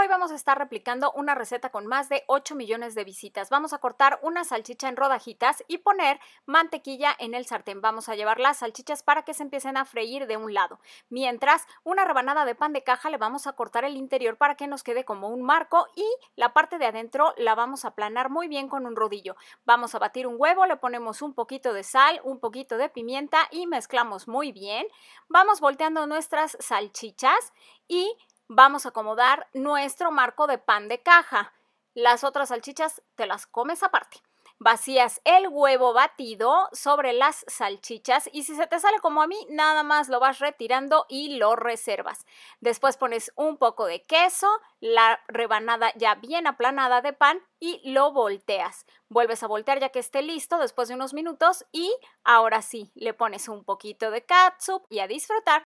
Hoy vamos a estar replicando una receta con más de 8 millones de visitas. Vamos a cortar una salchicha en rodajitas y poner mantequilla en el sartén. Vamos a llevar las salchichas para que se empiecen a freír de un lado. Mientras, una rebanada de pan de caja le vamos a cortar el interior para que nos quede como un marco y la parte de adentro la vamos a aplanar muy bien con un rodillo. Vamos a batir un huevo, le ponemos un poquito de sal, un poquito de pimienta y mezclamos muy bien. Vamos volteando nuestras salchichas y vamos a acomodar nuestro marco de pan de caja. Las otras salchichas te las comes aparte. Vacías el huevo batido sobre las salchichas y si se te sale como a mí, nada más lo vas retirando y lo reservas. Después pones un poco de queso, la rebanada ya bien aplanada de pan y lo volteas. Vuelves a voltear ya que esté listo después de unos minutos y ahora sí, le pones un poquito de catsup y a disfrutar.